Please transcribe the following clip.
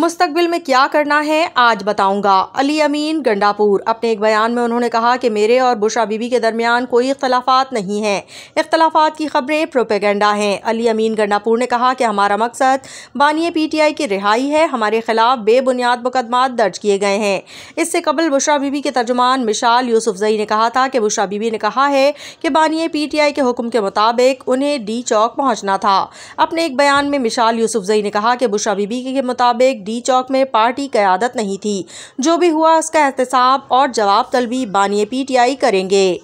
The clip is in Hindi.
मुस्तबिल में क्या करना है आज बताऊंगा अली अमीन गंडापुर अपने एक बयान में उन्होंने कहा कि मेरे और बुशा बीबी के दरमियान कोई इख्तलाफात नहीं हैं इख्तलाफात की खबरें प्रोपेगेंडा हैं अली अमीन गंडापुर ने कहा कि हमारा मकसद बानिय पी टी आई की रिहाई है हमारे खिलाफ बेबुनियाद मुकदमा दर्ज किए गए हैं इससे कबल बुशा बीबी के तर्जुमान मिशाल यूसुफजई ने कहा था कि बुशा बीबी ने कहा है कि बानिय पी टी आई के हुक्म के मुताबिक उन्हें डी चौक पहुँचना था अपने एक बयान में मिशाल यूसुफजई ने कहा कि बुशा बीबी के मुताबिक डी चौक में पार्टी क्यादत नहीं थी जो भी हुआ उसका एहतसाब और जवाब तलबी बानिय पीटीआई करेंगे